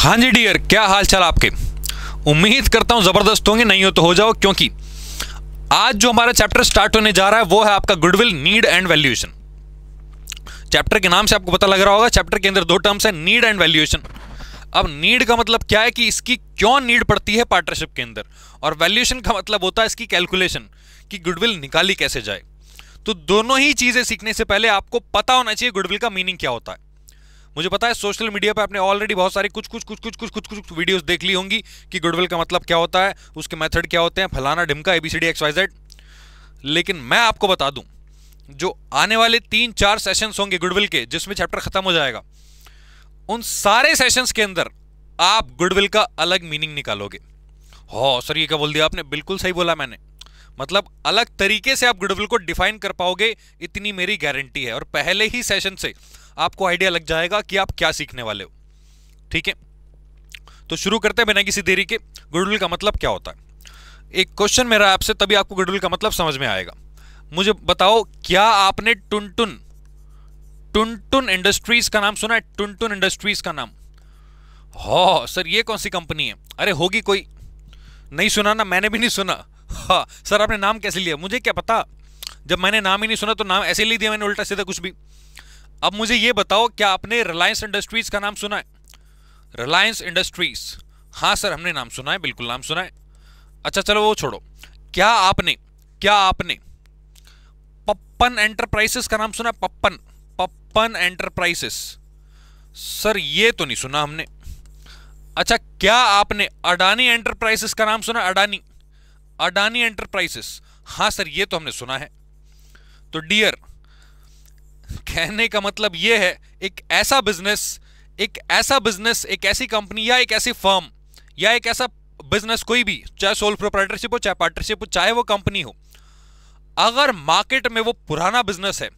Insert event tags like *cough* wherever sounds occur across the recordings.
हाँ जी डियर क्या हाल चाल आपके उम्मीद करता हूँ ज़बरदस्त होंगे नहीं हो तो हो जाओ क्योंकि आज जो हमारा चैप्टर स्टार्ट होने जा रहा है वो है आपका goodwill need and valuation chapter के नाम से आपको पता लग रहा होगा चैप्टर के अंदर दो टर्म्स है नीड एंड वैल्यूएशन अब नीड का मतलब क्या है कि इसकी क्यों नीड पड़ती है पार्टनरशिप के अंदर और वैल्यूएशन का मतलब होता है इसकी कैलकुलेशन कि गुडविल निकाली कैसे जाए तो दोनों ही चीज़ें सीखने से पहले आपको पता होना चाहिए गुडविल का मीनिंग क्या होता है मुझे पता है सोशल मीडिया पर आपने ऑलरेडी बहुत सारी कुछ कुछ कुछ कुछ कुछ कुछ कुछ वीडियोस देख ली होंगी कि गुडविल का मतलब क्या होता है उसके मेथड क्या होते हैं फलाना ढिमका एबीसीडी एक्सवाइजेड लेकिन मैं आपको बता दूं जो आने वाले तीन चार सेशंस होंगे गुडविल के जिसमें चैप्टर खत्म हो जाएगा उन सारे सेशंस के अंदर आप गुडविल का अलग मीनिंग निकालोगे हो सर ये क्या बोल दिया आपने बिल्कुल सही बोला मैंने मतलब अलग तरीके से आप गुडविल को डिफाइन कर पाओगे इतनी मेरी गारंटी है और पहले ही सेशन से आपको आइडिया लग जाएगा कि आप क्या सीखने वाले हो ठीक है तो शुरू करते हैं बिना किसी देरी के गुडुल का मतलब क्या होता है एक क्वेश्चन मेरा आपसे तभी आपको गुडुल का मतलब समझ में आएगा मुझे बताओ क्या आपने टुनटुन टुनटुन इंडस्ट्रीज का नाम सुना है टुनटुन इंडस्ट्रीज का नाम हो सर ये कौन सी कंपनी है अरे होगी कोई नहीं सुना ना मैंने भी नहीं सुना हाँ सर आपने नाम कैसे लिया मुझे क्या पता जब मैंने नाम ही नहीं सुना तो नाम ऐसे ले दिया मैंने उल्टा सीधा कुछ भी अब मुझे ये बताओ क्या आपने रिलायंस इंडस्ट्रीज का नाम सुना है रिलायंस इंडस्ट्रीज हाँ सर हमने नाम सुना है बिल्कुल नाम सुना है अच्छा चलो वो छोड़ो क्या आपने क्या आपने पप्पन एंटरप्राइजेस का नाम सुना पप्पन पप्पन एंटरप्राइजेस सर ये तो नहीं सुना हमने अच्छा क्या आपने अडानी एंटरप्राइजेस का नाम सुना अडानी अडानी एंटरप्राइजेस हाँ सर ये तो हमने सुना है तो डियर कहने का मतलब यह है एक ऐसा बिजनेस एक ऐसा बिजनेस एक ऐसी कंपनी या एक ऐसी फर्म या एक ऐसा बिजनेस कोई भी चाहे सोल प्रोप्राइटरशिप हो चाहे पार्टनरशिप हो चाहे वो कंपनी हो अगर मार्केट में वो पुराना बिजनेस है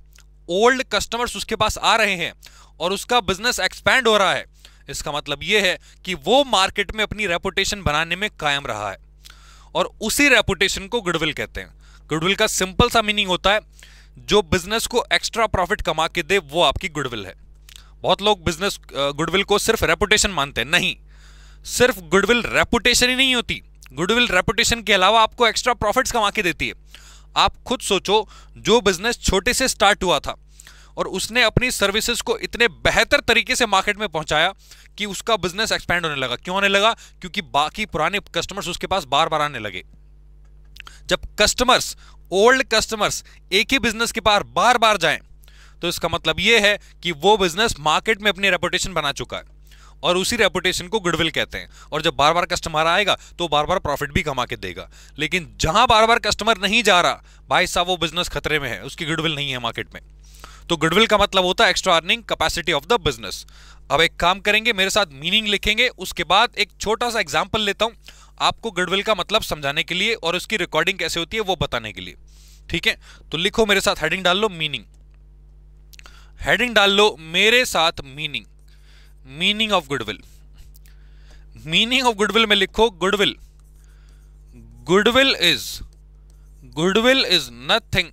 ओल्ड कस्टमर्स उसके पास आ रहे हैं और उसका बिजनेस एक्सपैंड हो रहा है इसका मतलब ये है कि वो मार्केट में अपनी रेपुटेशन बनाने में कायम रहा है और उसी रेपुटेशन को गुडविल कहते हैं गुडविल का सिंपल सा मीनिंग होता है जो बिजनेस को एक्स्ट्रा प्रॉफिट कमा के दे वो आपकी गुडविल है बहुत लोग बिजनेस गुडविल को सिर्फ रेपुटेशन मानते हैं नहीं सिर्फ गुडविल रेपुटेशन ही नहीं होती गुडविल रेपुटेशन के अलावा आपको एक्स्ट्रा प्रॉफिट्स कमा के देती है आप खुद सोचो जो बिजनेस छोटे से स्टार्ट हुआ था और उसने अपनी सर्विसेज को इतने बेहतर तरीके से मार्केट में पहुंचाया कि उसका बिजनेस एक्सपैंड होने लगा क्यों होने लगा क्योंकि बाकी पुराने कस्टमर्स उसके पास बार बार आने लगे जब कस्टमर्स ओल्ड कस्टमर्स एक ही बिजनेस के पार बार बार जाए तो इसका मतलब यह है कि वो बिजनेस मार्केट में अपनी रेपुटेशन बना चुका है और उसी रेपुटेशन को गुडविल कहते हैं और जब बार बार कस्टमर आएगा तो बार बार प्रॉफिट भी कमा के देगा लेकिन जहां बार बार कस्टमर नहीं जा रहा भाई साहब वो बिजनेस खतरे में है उसकी गुडविल नहीं है मार्केट में तो गुडविल का मतलब होता है extra earning capacity of the business अब एक काम करेंगे मेरे साथ मीनिंग लिखेंगे उसके बाद एक छोटा सा एग्जाम्पल लेता हूं आपको गुडविल का मतलब समझाने के लिए और उसकी रिकॉर्डिंग कैसे होती है वो बताने के लिए ठीक है तो लिखो मेरे साथ हेडिंग डाल लो मीनिंग हेडिंग डाल लो मेरे साथ meaning meaning of goodwill meaning of goodwill में लिखो goodwill goodwill is goodwill is nothing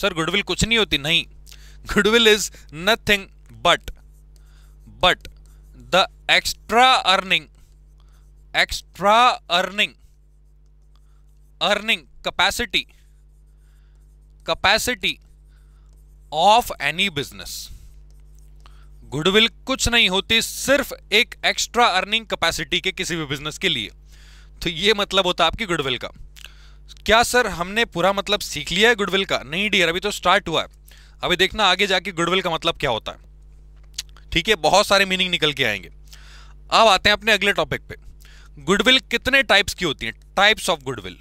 sir goodwill कुछ नहीं होती नहीं goodwill is nothing but but the extra earning extra earning earning capacity capacity of any business goodwill कुछ नहीं होती सिर्फ एक एक्स्ट्रा अर्निंग कैपेसिटी के किसी भी बिजनेस के लिए तो ये मतलब होता है आपकी गुडविल का क्या सर हमने पूरा मतलब सीख लिया है गुडविल का नहीं डियर अभी तो स्टार्ट हुआ है अभी देखना आगे जाके गुडविल का मतलब क्या होता है ठीक है बहुत सारे मीनिंग निकल के आएंगे अब आते हैं अपने अगले टॉपिक पे गुडविल कितने टाइप्स की होती है types of goodwill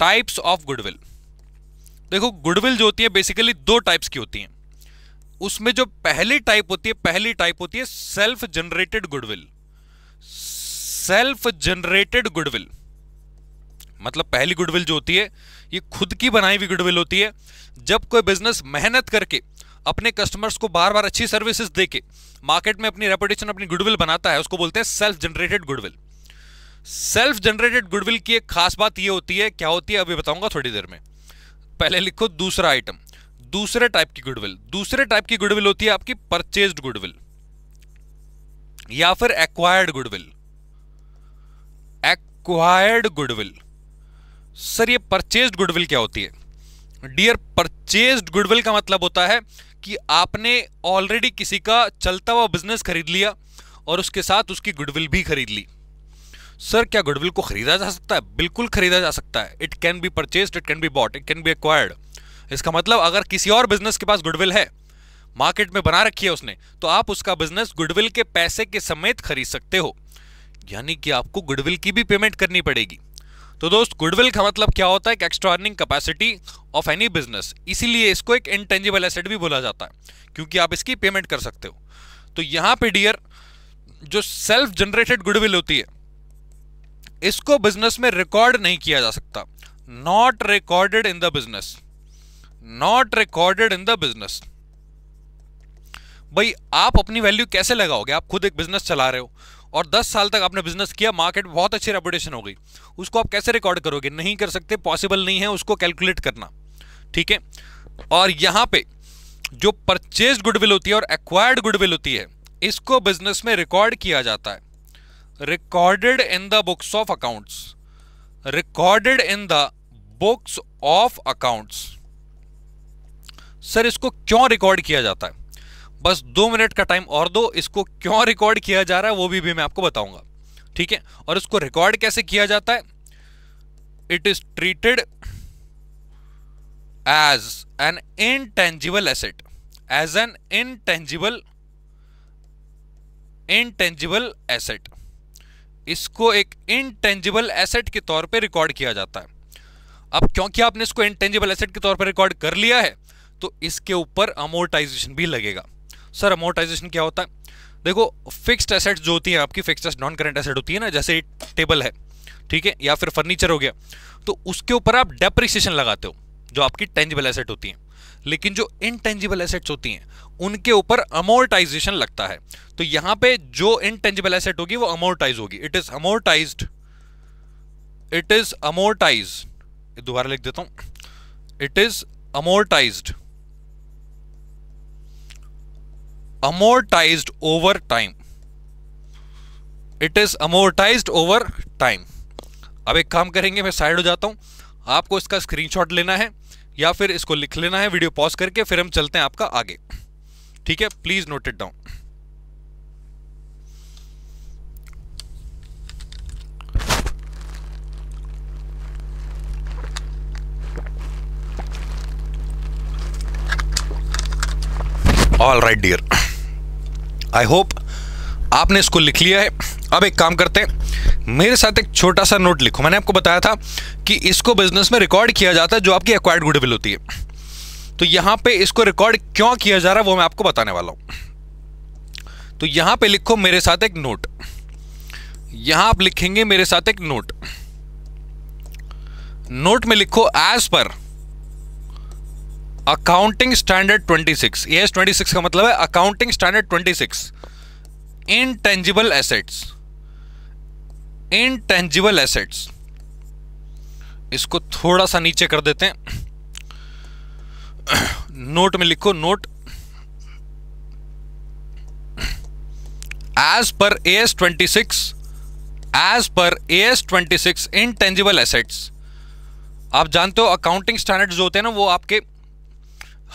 types of goodwill देखो गुडविल जो होती है बेसिकली दो टाइप्स की होती है उसमें जो पहली टाइप होती है पहली टाइप होती है self generated goodwill self generated goodwill मतलब पहली गुडविल जो होती है ये खुद की बनाई हुई गुडविल होती है जब कोई बिजनेस मेहनत करके अपने कस्टमर्स को बार बार अच्छी सर्विसेज देके मार्केट में अपनी रेपुटेशन अपनी गुडविल बनाता है उसको बोलते हैं self generated goodwill self generated goodwill की एक खास बात यह होती है क्या होती है अभी बताऊंगा थोड़ी देर में पहले लिखो दूसरा आइटम दूसरे टाइप की गुडविल दूसरे टाइप की गुडविल होती है आपकी परचेज गुडविल या फिर acquired goodwill acquired goodwill sir ये परचेज गुडविल क्या होती है डियर परचेज गुडविल का मतलब होता है कि आपने ऑलरेडी किसी का चलता हुआ बिजनेस खरीद लिया और उसके साथ उसकी गुडविल भी खरीद ली सर क्या गुडविल को खरीदा जा सकता है बिल्कुल खरीदा जा सकता है it can be purchased it can be bought it can be acquired इसका मतलब अगर किसी और बिजनेस के पास गुडविल है मार्केट में बना रखी है उसने तो आप उसका बिजनेस गुडविल के पैसे के समेत खरीद सकते हो यानी कि आपको गुडविल की भी पेमेंट करनी पड़ेगी तो दोस्त गुडविल का मतलब क्या होता है एक extra earning capacity of any business इसीलिए इसको एक इंटेंजिबल एसेट भी बोला जाता है क्योंकि आप इसकी पेमेंट कर सकते हो तो यहां पे डियर जो सेल्फ जनरेटेड गुडविल होती है इसको बिजनेस में रिकॉर्ड नहीं किया जा सकता not recorded in the business not recorded in the business भाई आप अपनी वैल्यू कैसे लगाओगे आप खुद एक बिजनेस चला रहे हो और 10 साल तक आपने बिजनेस किया मार्केट बहुत अच्छी रेपुटेशन हो गई उसको आप कैसे रिकॉर्ड करोगे नहीं कर सकते पॉसिबल नहीं है उसको कैलकुलेट करना ठीक है और यहाँ पे जो परचेज गुडविल होती है और एक्वायर्ड गुडविल होती है इसको बिजनेस में रिकॉर्ड किया जाता है recorded in the books of accounts recorded in the books of accounts sir इसको क्यों रिकॉर्ड किया जाता है बस दो मिनट का टाइम और दो इसको क्यों रिकॉर्ड किया जा रहा है वो भी, भी मैं आपको बताऊंगा ठीक है और इसको रिकॉर्ड कैसे किया जाता है it is treated as an intangible asset as an intangible intangible asset इसको एक इनटेंजिबल एसेट के तौर पे रिकॉर्ड किया जाता है अब क्योंकि आपने इसको इनटेंजिबल एसेट के तौर पर रिकॉर्ड कर लिया है तो इसके ऊपर अमोर्टाइजेशन भी लगेगा सर अमोर्टाइजेशन क्या होता है देखो फिक्स्ड एसेट्स जो होती है आपकी फिक्स्ड नॉन करेंट एसेट होती है ना जैसे टेबल है ठीक है या फिर फर्नीचर हो गया तो उसके ऊपर आप डेप्रिसिएशन लगाते हो जो आपकी टेंजिबल एसेट होती है लेकिन जो इनटेंजिबल एसेट्स होती हैं उनके ऊपर अमोर्टाइजेशन लगता है तो यहां पे जो इनटेंजिबल एसेट होगी वो अमोर्टाइज होगी it is amortize it is amortize दोबारा लिख देता हूं it is amortized amortized over time it is amortize over time अब एक काम करेंगे मैं साइड हो जाता हूँ आपको इसका स्क्रीन शॉट लेना है या फिर इसको लिख लेना है वीडियो पॉज करके फिर हम चलते हैं आपका आगे ठीक है please note it down all right dear I hope आपने इसको लिख लिया है अब एक काम करते हैं मेरे साथ एक छोटा सा नोट लिखो मैंने आपको बताया था कि इसको बिजनेस में रिकॉर्ड किया जाता है जो आपकी एक्वायर्ड गुडविल होती है तो यहां पे इसको रिकॉर्ड क्यों किया जा रहा है वो मैं आपको बताने वाला हूं तो यहां पे लिखो मेरे साथ एक नोट यहां आप लिखेंगे मेरे साथ एक नोट नोट में लिखो as per accounting standard 26 twenty 26 का मतलब है accounting standard 26 intangible assets intangible assets इसको थोड़ा सा नीचे कर देते हैं नोट में लिखो note as per twenty 26 as per six 26 intangible assets आप जानते हो अकाउंटिंग स्टैंडर्ड्स जो होते हैं ना वो आपके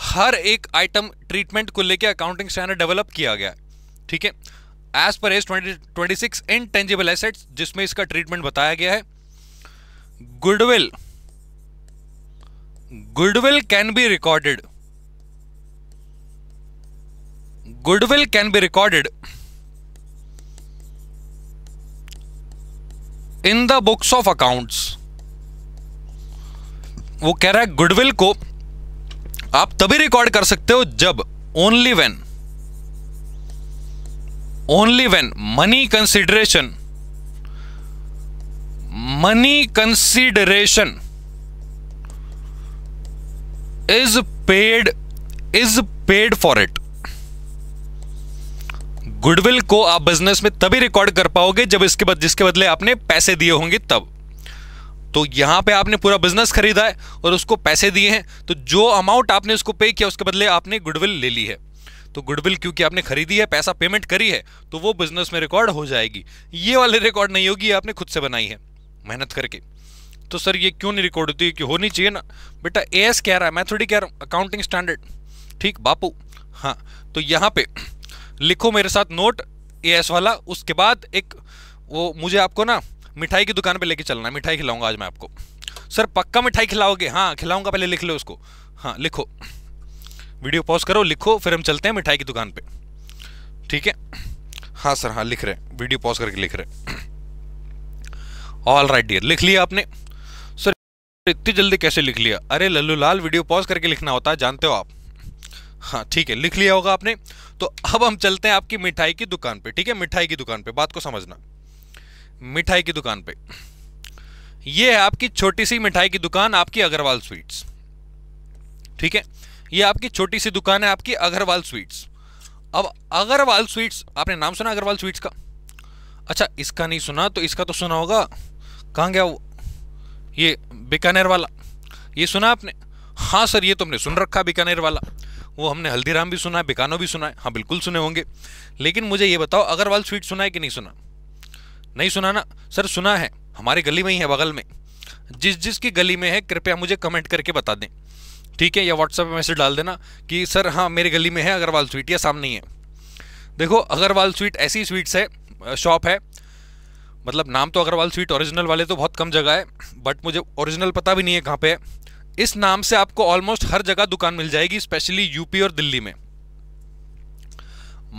हर एक आइटम ट्रीटमेंट को लेकर अकाउंटिंग स्टैंडर्ड डेवलप किया गया ठीक है as per as twenty six intangible assets जिसमें इसका ट्रीटमेंट बताया गया है goodwill goodwill can be recorded goodwill can be recorded in the books of accounts वो कह रहा है गुडविल को आप तभी रिकॉर्ड कर सकते हो जब only when only when money consideration money consideration is paid is paid for it goodwill को आप बिजनेस में तभी रिकॉर्ड कर पाओगे जब इसके बद, जिसके बदले आपने पैसे दिए होंगे तब तो यहाँ पे आपने पूरा बिजनेस खरीदा है और उसको पैसे दिए हैं तो जो अमाउंट आपने उसको पे किया उसके बदले आपने गुडविल ले ली है तो गुडविल क्योंकि आपने खरीदी है पैसा पेमेंट करी है तो वो बिजनेस में रिकॉर्ड हो जाएगी ये वाली रिकॉर्ड नहीं होगी आपने खुद से बनाई है मेहनत करके तो सर ये क्यों नहीं रिकॉर्ड होती क्यों होनी चाहिए ना बेटा ए एस कह रहा है मैं थोड़ी कह रहा हूँ अकाउंटिंग स्टैंडर्ड ठीक बापू हाँ तो यहाँ पे लिखो मेरे साथ नोट ए एस वाला उसके बाद एक वो मुझे आपको ना मिठाई की दुकान पे लेके चलना है मिठाई खिलाऊंगा आज मैं आपको सर पक्का मिठाई खिलाओगे हाँ खिलाऊंगा पहले लिख लो उसको हाँ लिखो वीडियो पॉज करो लिखो फिर हम चलते हैं मिठाई की दुकान पे ठीक है हाँ सर हाँ लिख रहे हैं वीडियो पॉज करके लिख रहे ऑल राइट डियर लिख लिया आपने सर इतनी जल्दी कैसे लिख लिया अरे लल्लू लाल वीडियो पॉज करके लिखना होता है जानते हो आप हाँ ठीक है लिख लिया होगा आपने तो अब हम चलते हैं आपकी मिठाई की दुकान पे ठीक है मिठाई की दुकान पे बात को समझना मिठाई की दुकान पे ये है आपकी छोटी सी मिठाई की दुकान आपकी अग्रवाल स्वीट्स ठीक है ये आपकी छोटी सी दुकान है आपकी अग्रवाल स्वीट्स अब अग्रवाल स्वीट्स आपने नाम सुना अग्रवाल स्वीट्स का अच्छा इसका नहीं सुना तो इसका तो सुना होगा कहाँ गया वो ये बीकानेर वाला ये सुना आपने हाँ सर ये तुमने सुन रखा बीकानेर वाला वो हमने हल्दीराम भी सुना है बिकानो भी सुना है हाँ बिल्कुल सुने होंगे लेकिन मुझे ये बताओ अग्रवाल स्वीट सुना है कि नहीं सुना नहीं सुना ना सर सुना है हमारी गली में ही है बगल में जिस जिस की गली में है कृपया मुझे कमेंट करके बता दें ठीक है या व्हाट्सएप में मैसेज डाल देना कि सर हाँ मेरी गली में है अग्रवाल स्वीट या सामने ही है देखो अग्रवाल स्वीट ऐसी स्वीट्स है शॉप है मतलब नाम तो अग्रवाल स्वीट ओरिजिनल वाले तो बहुत कम जगह है बट मुझे ओरिजिनल पता भी नहीं है कहाँ पे है इस नाम से आपको ऑलमोस्ट हर जगह दुकान मिल जाएगी स्पेशली यूपी और दिल्ली में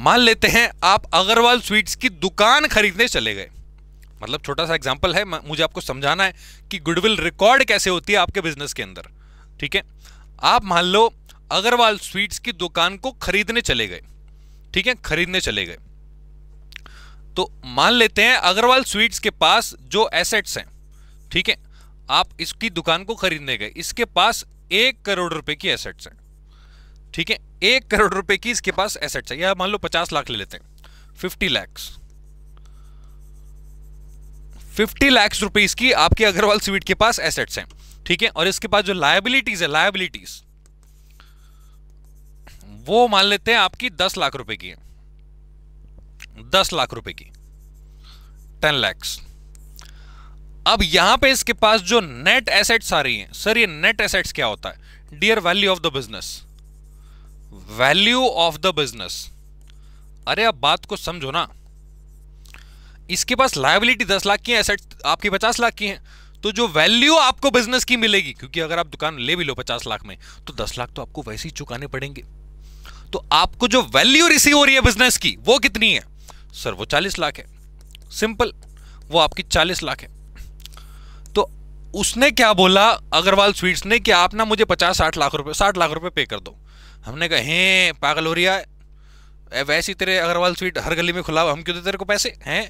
मान लेते हैं आप अग्रवाल स्वीट्स की दुकान खरीदने चले गए मतलब छोटा सा एग्जाम्पल है मुझे आपको समझाना है कि गुडविल रिकॉर्ड कैसे होती है आपके बिजनेस के अंदर ठीक है आप मान लो अग्रवाल स्वीट्स की दुकान को खरीदने चले गए ठीक है खरीदने चले गए तो मान लेते हैं अग्रवाल स्वीट्स के पास जो एसेट्स हैं ठीक है आप इसकी दुकान को खरीदने गए इसके पास एक करोड़ रुपए की एसेट्स हैं ठीक है एक करोड़ रुपए की इसके पास एसेट्स है या मान लो पचास लाख ले लेते हैं fifty lakhs fifty lakhs rupees की आपके अग्रवाल स्वीट के पास एसेट्स हैं ठीक है और इसके पास जो लाइबिलिटीज है लाइबिलिटीज वो मान लेते हैं आपकी दस लाख रुपए की है दस लाख रुपए की टेन लैक्स अब यहां पे इसके पास जो नेट एसेट्स आ रही हैं सर ये नेट एसेट्स क्या होता है dear value of the business value of the business अरे आप बात को समझो ना इसके पास लाइबिलिटी दस लाख की है एसेट आपकी पचास लाख की है तो जो वैल्यू आपको बिजनेस की मिलेगी क्योंकि अगर आप दुकान ले भी लो पचास लाख में तो दस लाख तो आपको वैसे ही चुकाने पड़ेंगे तो आपको जो वैल्यू रिसीव हो रही है बिजनेस की वो कितनी है सर वो चालीस लाख है सिंपल वो आपकी चालीस लाख है तो उसने क्या बोला अग्रवाल स्वीट्स ने कि आप ना मुझे पचास साठ लाख रुपए साठ लाख रुपए पे कर दो हमने कहा हैं पागल हो रही है वैसे तेरे अग्रवाल स्वीट हर गली में खुला हुआ हम क्यों दे तेरे को पैसे हैं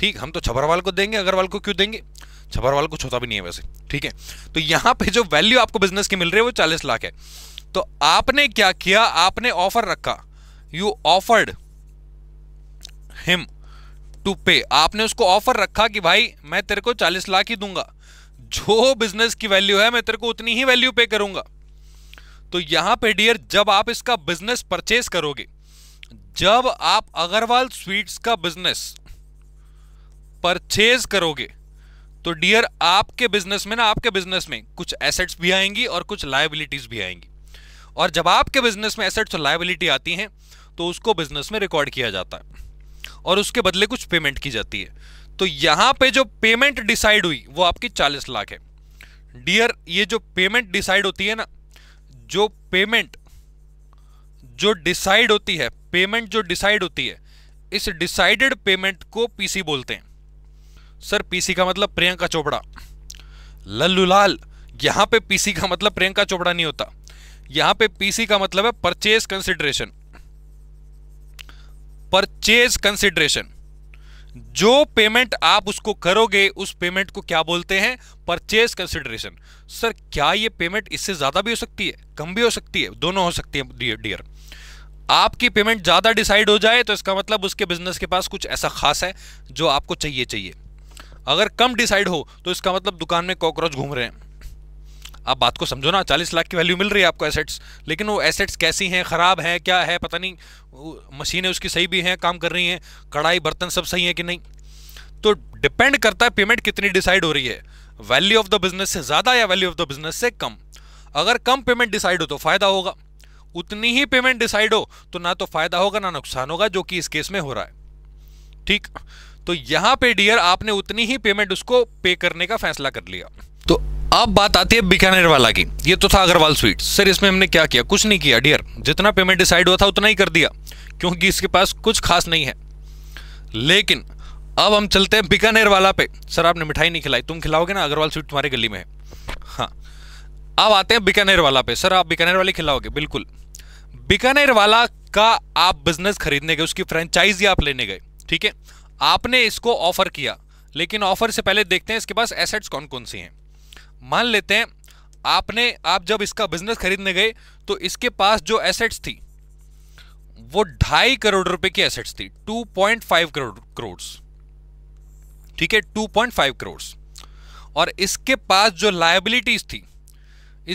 ठीक हम तो छबरवाल को देंगे अग्रवाल को क्यों देंगे छबरवाल को छोटा भी नहीं है वैसे ठीक है तो यहाँ पे जो वैल्यू आपको बिजनेस की मिल रही है वो चालीस लाख है तो आपने क्या किया आपने ऑफर रखा यू ऑफर्ड हिम टू पे आपने उसको ऑफर रखा कि भाई मैं तेरे को चालीस लाख ही दूंगा जो बिजनेस की वैल्यू है मैं तेरे को उतनी ही वैल्यू पे करूंगा तो यहां पे डियर जब आप इसका बिजनेस परचेस करोगे जब आप अग्रवाल स्वीट्स का बिजनेस परचेज करोगे तो डियर आपके बिजनेस में ना आपके बिजनेस में कुछ एसेट्स भी आएंगी और कुछ लाइबिलिटीज भी आएंगी और जब आपके बिजनेस में एसेट्स और लाइबिलिटी आती हैं तो उसको बिजनेस में रिकॉर्ड किया जाता है और उसके बदले कुछ पेमेंट की जाती है तो यहां पे जो पेमेंट डिसाइड हुई वो आपकी चालीस लाख है डियर ये जो पेमेंट डिसाइड होती है ना जो पेमेंट जो डिसाइड होती है पेमेंट जो डिसाइड होती है इस डिसाइडेड पेमेंट को पीसी बोलते हैं सर पीसी का मतलब प्रियंका चोपड़ा लल्लू लाल यहाँ पे पीसी का मतलब प्रियंका चोपड़ा नहीं होता यहाँ पे पीसी का मतलब है परचेज कंसिडरेशन परचेज कंसिडरेशन जो पेमेंट आप उसको करोगे उस पेमेंट को क्या बोलते हैं परचेज कंसिडरेशन सर क्या ये पेमेंट इससे ज़्यादा भी हो सकती है कम भी हो सकती है दोनों हो सकती है डियर आपकी पेमेंट ज़्यादा डिसाइड हो जाए तो इसका मतलब उसके बिजनेस के पास कुछ ऐसा खास है जो आपको चाहिए चाहिए अगर कम डिसाइड हो तो इसका मतलब दुकान में कॉकरोच घूम रहे हैं आप बात को समझो ना चालीस लाख की वैल्यू मिल रही है आपको एसेट्स लेकिन वो एसेट्स कैसी हैं ख़राब हैं क्या है पता नहीं मशीनें उसकी सही भी हैं काम कर रही हैं कढ़ाई बर्तन सब सही है कि नहीं तो डिपेंड करता है पेमेंट कितनी डिसाइड हो रही है वैल्यू ऑफ द बिजनेस से ज़्यादा या वैल्यू ऑफ द बिजनेस से कम अगर कम पेमेंट डिसाइड हो तो फ़ायदा होगा उतनी ही पेमेंट डिसाइड हो तो ना तो फ़ायदा होगा ना नुकसान होगा जो कि इस केस में हो रहा है ठीक तो यहां पे डियर आपने उतनी ही पेमेंट उसको पे करने का फैसला कर लिया तो अब बात आती है बीकानेर वाला की ये तो था अग्रवाल स्वीट सर इसमें हमने क्या किया कुछ नहीं किया डियर जितना पेमेंट डिसाइड हुआ था उतना ही कर दिया क्योंकि इसके पास कुछ खास नहीं है लेकिन अब हम चलते हैं बीकानेर वाला पे सर आपने मिठाई नहीं खिलाई तुम खिलाओगे ना अग्रवाल स्वीट तुम्हारी गली में है हाँ अब आते हैं बीकानेर वाला पे सर आप बीकानेर वाले खिलाओगे बिल्कुल बीकानेर वाला का आप बिजनेस खरीदने गए उसकी फ्रेंचाइजी आप लेने गए ठीक है आपने इसको ऑफर किया लेकिन ऑफर से पहले देखते हैं इसके पास एसेट्स कौन कौन सी हैं मान लेते हैं आपने आप जब इसका बिजनेस खरीदने गए तो इसके पास जो एसेट्स थी वो ढाई करोड़ रुपए की एसेट्स थी 2.5 करोड़ करोड़ ठीक है 2.5 करोड़ और इसके पास जो लाइबिलिटीज थी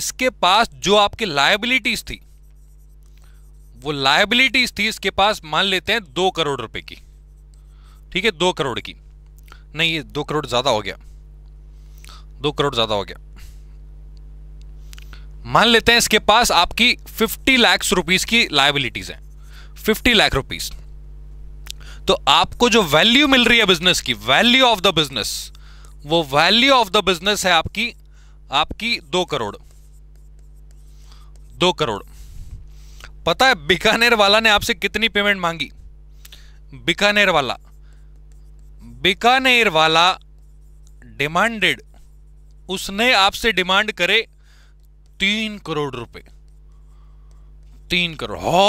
इसके पास जो आपकी लाइबिलिटीज थी वो लाइबिलिटीज थी इसके पास मान लेते हैं दो करोड़ रुपए की ठीक है दो करोड़ की नहीं ये दो करोड़ ज़्यादा हो गया दो करोड़ ज़्यादा हो गया मान लेते हैं इसके पास आपकी फिफ्टी लाख रुपीज़ की लाइबिलिटीज़ हैं फिफ्टी लाख रुपीज़ तो आपको जो वैल्यू मिल रही है बिजनेस की वैल्यू ऑफ द बिजनेस वो वैल्यू ऑफ द बिजनेस है आपकी आपकी दो करोड़ दो करोड़ पता है बीकानेर वाला ने आपसे कितनी पेमेंट मांगी बीकानेर वाला बीकानेर वाला डिमांडेड उसने आपसे डिमांड करे तीन करोड़ रुपए तीन करोड़ हो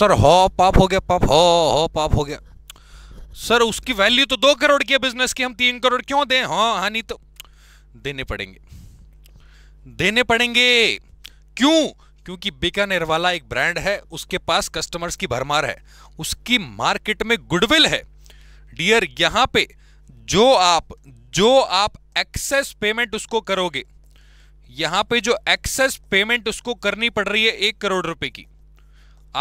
सर हो पाप हो गया पाप हो हो पाप हो गया सर उसकी वैल्यू तो दो करोड़ की है बिजनेस की हम तीन करोड़ क्यों दें हाँ हानि तो देने पड़ेंगे देने पड़ेंगे क्यों क्योंकि बीकानेर वाला एक ब्रांड है उसके पास कस्टमर्स की भरमार है उसकी मार्केट में गुडविल है डियर यहां पे जो आप जो आप एक्सेस पेमेंट उसको करोगे यहां पे जो एक्सेस पेमेंट उसको करनी पड़ रही है एक करोड़ रुपए की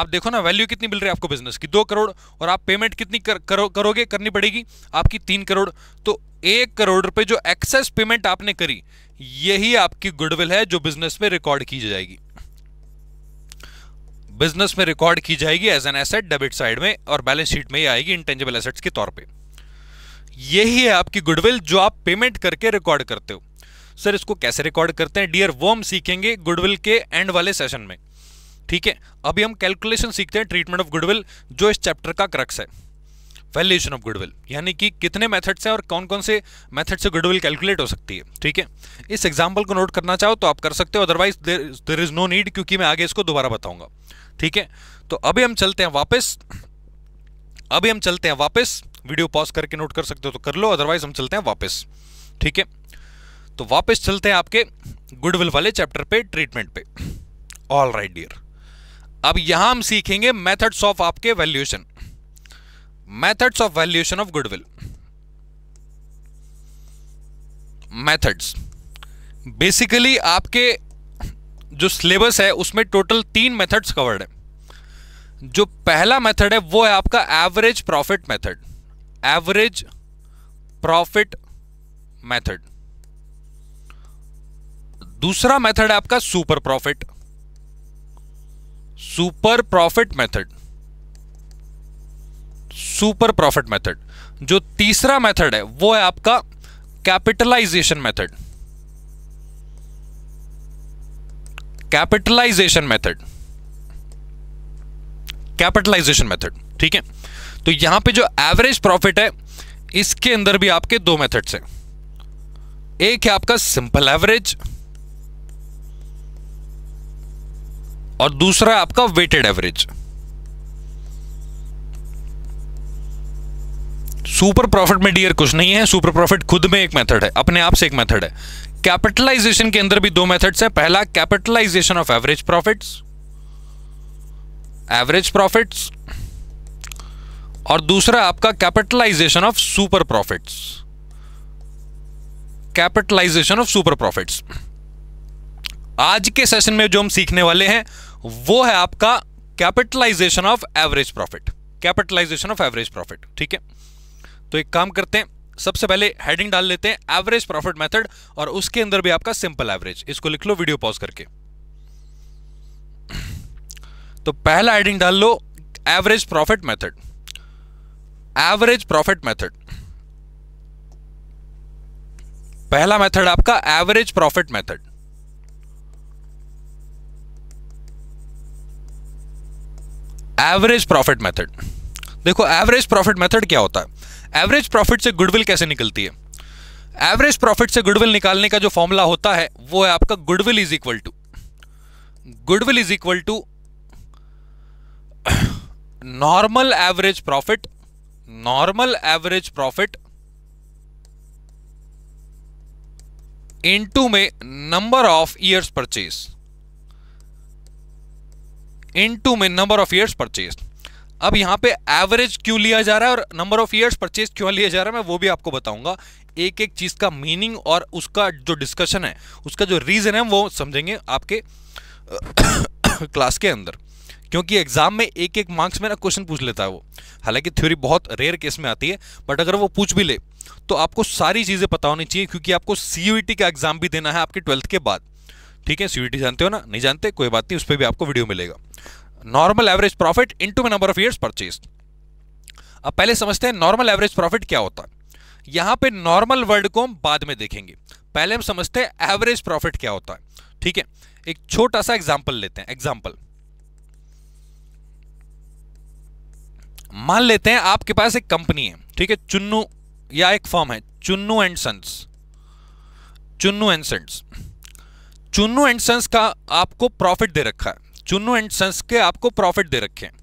आप देखो ना वैल्यू कितनी मिल रही है आपको बिजनेस की दो करोड़ और आप पेमेंट कितनी कर, करो, करोगे करनी पड़ेगी आपकी तीन करोड़ तो एक करोड़ रुपए जो एक्सेस पेमेंट आपने करी यही आपकी गुडविल है जो बिजनेस में रिकॉर्ड की जाएगी बिजनेस में रिकॉर्ड की जाएगी as an asset debit side में और बैलेंस शीट में ही आएगी इंटेंजिबल एसेट्स के तौर पे यही है आपकी गुडविल जो आप पेमेंट करके रिकॉर्ड करते हो सर इसको कैसे रिकॉर्ड करते हैं डियर वो हम सीखेंगे गुडविल के एंड वाले सेशन में ठीक है अभी हम कैलकुलेशन सीखते हैं ट्रीटमेंट ऑफ गुडविल जो इस चैप्टर का क्रक्स है वैल्यूएशन ऑफ गुडविल यानी कि कितने मेथड्स हैं और कौन कौन से मेथड से गुडविल कैलकुलेट हो सकती है ठीक है इस एग्जाम्पल को नोट करना चाहो तो आप कर सकते हो otherwise there is no need क्योंकि मैं आगे इसको दोबारा बताऊंगा ठीक है तो अभी हम चलते हैं वापस अभी हम चलते हैं वापस वीडियो पॉज करके नोट कर सकते हो तो कर लो अदरवाइज हम चलते हैं वापस ठीक है तो वापस चलते हैं आपके गुडविल वाले चैप्टर पे ट्रीटमेंट पे ऑल राइट डियर अब यहां हम सीखेंगे मेथड्स ऑफ आपके valuation methods of valuation of goodwill methods basically आपके जो सिलेबस है उसमें टोटल तीन मेथड्स कवर्ड है जो पहला मेथड है वो है आपका average profit method average profit method दूसरा मेथड है आपका super profit super profit method super profit method जो तीसरा मेथड है वो है आपका capitalization method capitalization method capitalization method ठीक है तो यहां पे जो एवरेज प्रॉफिट है इसके अंदर भी आपके दो मेथड्स हैं एक है आपका सिंपल एवरेज और दूसरा है आपका वेटेड एवरेज सुपर प्रॉफिट में डियर कुछ नहीं है सुपर प्रॉफिट खुद में एक मेथड है अपने आप से एक मेथड है कैपिटलाइजेशन के अंदर भी दो मेथड्स है पहला capitalization of average profits average profits और दूसरा आपका capitalization of super profits capitalization of super profits आज के सेशन में जो हम सीखने वाले हैं वो है आपका capitalization of average profit capitalization of average profit ठीक है तो एक काम करते हैं सबसे पहले हेडिंग डाल लेते हैं एवरेज प्रॉफिट मेथड और उसके अंदर भी आपका सिंपल एवरेज इसको लिख लो वीडियो पॉज करके तो पहला हेडिंग डाल लो average profit method average profit method पहला मेथड आपका average profit method average profit method देखो एवरेज प्रॉफिट मेथड क्या होता है एवरेज प्रॉफिट से गुडविल कैसे निकलती है एवरेज प्रॉफिट से गुडविल निकालने का जो फॉर्मूला होता है वो है आपका goodwill is equal to goodwill is equal to normal average profit normal average profit into में number of years purchase into में नंबर ऑफ ईयर्स परचेज अब यहाँ पे एवरेज क्यों लिया जा रहा है और नंबर ऑफ ईयर्स परचेज क्यों लिया जा रहा है मैं वो भी आपको बताऊंगा एक एक चीज़ का मीनिंग और उसका जो डिस्कशन है उसका जो रीज़न है वो समझेंगे आपके क्लास *coughs* के अंदर क्योंकि एग्जाम में एक एक मार्क्स में ना क्वेश्चन पूछ लेता है वो हालांकि थ्योरी बहुत रेयर केस में आती है बट अगर वो पूछ भी ले तो आपको सारी चीज़ें पता होनी चाहिए क्योंकि आपको सी e का एग्जाम भी देना है आपके ट्वेल्थ के बाद ठीक है सी e जानते हो ना नहीं जानते कोई बात नहीं उस पर भी आपको वीडियो मिलेगा normal average profit into number of years purchase अब पहले समझते हैं नॉर्मल एवरेज प्रॉफिट क्या होता है यहां पे नॉर्मल वर्ड को हम बाद में देखेंगे पहले हम समझते हैं एवरेज प्रॉफिट क्या होता है ठीक है एक छोटा सा एग्जाम्पल लेते हैं एग्जाम्पल मान लेते हैं आपके पास एक कंपनी है ठीक है चुन्नू या एक फॉर्म है Chunnu and sons Chunnu and sons Chunnu and sons का आपको प्रॉफिट दे रखा है चुन्नू एंड सन्स के आपको प्रॉफिट दे रखे हैं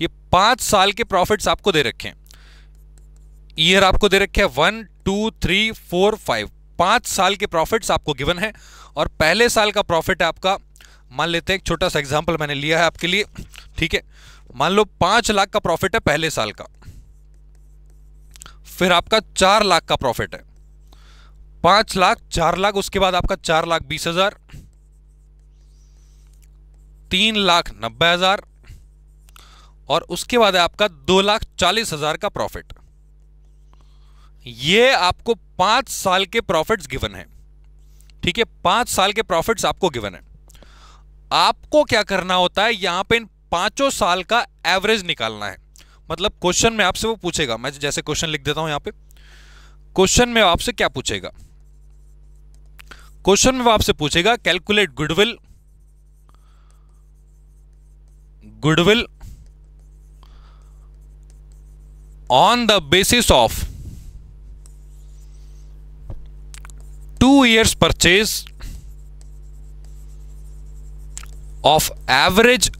ये पाँच साल के प्रॉफिट्स आपको दे रखे हैं ईयर आपको दे रखे हैं one two three four five पाँच साल के प्रॉफिट्स आपको गिवन है और पहले साल का प्रॉफिट है आपका मान लेते हैं एक छोटा सा एग्जाम्पल मैंने लिया है आपके लिए ठीक है मान लो पाँच लाख का प्रॉफिट है पहले साल का फिर आपका चार लाख का प्रॉफिट है पाँच लाख चार लाख उसके बाद आपका चार लाख बीस हज़ार तीन लाख नब्बे हजार और उसके बाद है आपका दो लाख चालीस हजार का प्रॉफिट ये आपको पांच साल के प्रॉफिट्स गिवन है ठीक है पांच साल के प्रॉफिट्स आपको गिवन है आपको क्या करना होता है यहां पे इन पांचों साल का एवरेज निकालना है मतलब क्वेश्चन में आपसे वो पूछेगा मैं जैसे क्वेश्चन लिख देता हूं यहां पे क्वेश्चन में आपसे क्या पूछेगा क्वेश्चन में वो आपसे पूछेगा calculate goodwill goodwill on the basis of two years purchase of average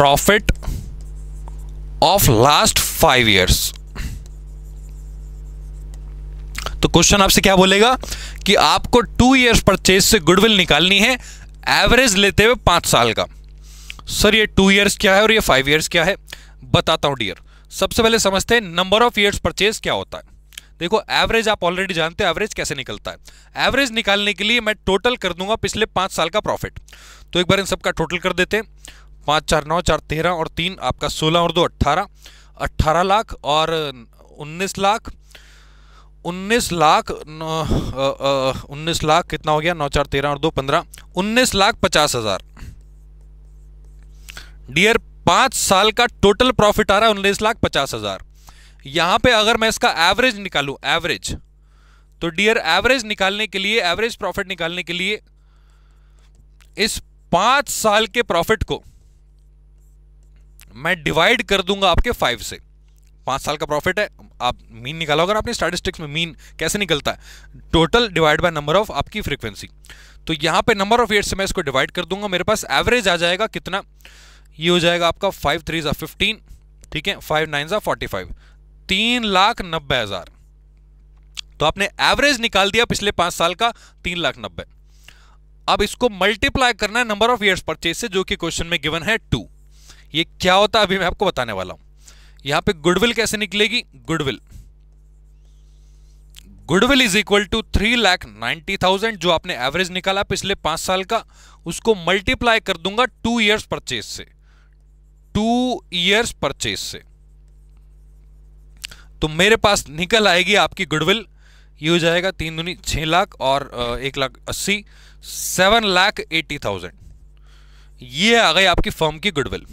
profit of last five years तो क्वेश्चन आपसे क्या बोलेगा कि आपको टू इयर्स परचेज से गुडविल निकालनी है एवरेज लेते हुए पाँच साल का सर ये टू ईयर्स क्या है और ये फाइव ईयर्स क्या है बताता हूँ डियर सबसे पहले समझते हैं नंबर ऑफ ईयर्स परचेज क्या होता है देखो एवरेज आप ऑलरेडी जानते हो एवरेज कैसे निकलता है एवरेज निकालने के लिए मैं टोटल कर दूंगा पिछले पाँच साल का प्रॉफिट तो एक बार इन सबका टोटल कर देते हैं पाँच चार नौ चार तेरह और तीन आपका सोलह और दो अट्ठारह अट्ठारह लाख और उन्नीस लाख उन्नीस लाख उन्नीस लाख कितना हो गया नौ चार तेरह और दो पंद्रह उन्नीस लाख पचास हजार डियर पांच साल का टोटल प्रॉफिट आ रहा है उन्नीस लाख पचास हजार यहां पे अगर मैं इसका एवरेज निकालू एवरेज तो डियर एवरेज निकालने के लिए एवरेज प्रॉफिट निकालने के लिए इस पांच साल के प्रॉफिट को मैं डिवाइड कर दूंगा आपके फाइव से पाँच साल का प्रॉफिट है आप मीन निकालो अगर आपने स्टैटिस्टिक्स में मीन कैसे निकलता है total divide by number of आपकी फ्रीक्वेंसी तो यहाँ पे नंबर ऑफ ईयर्स से मैं इसको डिवाइड कर दूंगा मेरे पास एवरेज आ जाएगा कितना ये हो जाएगा आपका फाइव थ्री ज़ा फिफ्टीन ठीक है फाइव नाइन ज़ा फोर्टी फाइव तीन लाख नब्बे हज़ार तो आपने एवरेज निकाल दिया पिछले पाँच साल का तीन लाख नब्बे अब इसको मल्टीप्लाई करना है नंबर ऑफ ईयर्स परचेज से जो कि क्वेश्चन में गिवन है टू ये क्या होता है अभी मैं आपको बताने वाला हूँ यहां पे गुडविल कैसे निकलेगी goodwill goodwill is equal to three lakh ninety thousand जो आपने एवरेज निकाला पिछले पांच साल का उसको मल्टीप्लाई कर दूंगा टू ईयर्स परचेज से टू ईयर्स परचेज से तो मेरे पास निकल आएगी आपकी गुडविल ये हो जाएगा तीन दुनी छह लाख और एक लाख अस्सी सेवन लाख एटी थाउजेंड ये आ गई आपकी फर्म की गुडविल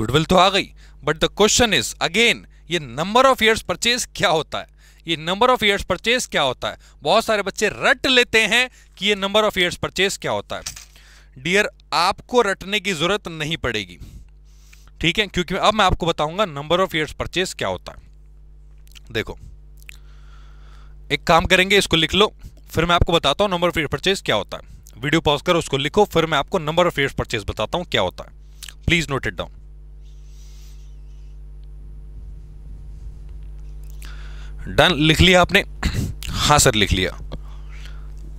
गुडविल तो आ गई but the question is again ये नंबर ऑफ ईयर्स परचेज क्या होता है ये नंबर ऑफ ईयर्स परचेज क्या होता है बहुत सारे बच्चे रट लेते हैं कि ये नंबर ऑफ ईयर्स परचेज क्या होता है डियर आपको रटने की जरूरत नहीं पड़ेगी ठीक है क्योंकि अब मैं आपको बताऊंगा नंबर ऑफ ईयर्स परचेज क्या होता है देखो एक काम करेंगे इसको लिख लो फिर मैं आपको बताता हूँ नंबर ऑफ ईयर परचेज क्या होता है वीडियो पॉज करो उसको लिखो फिर मैं आपको नंबर ऑफ ईयर्स परचेज बताता हूं क्या होता है please note it down done लिख लिया आपने हाँ सर लिख लिया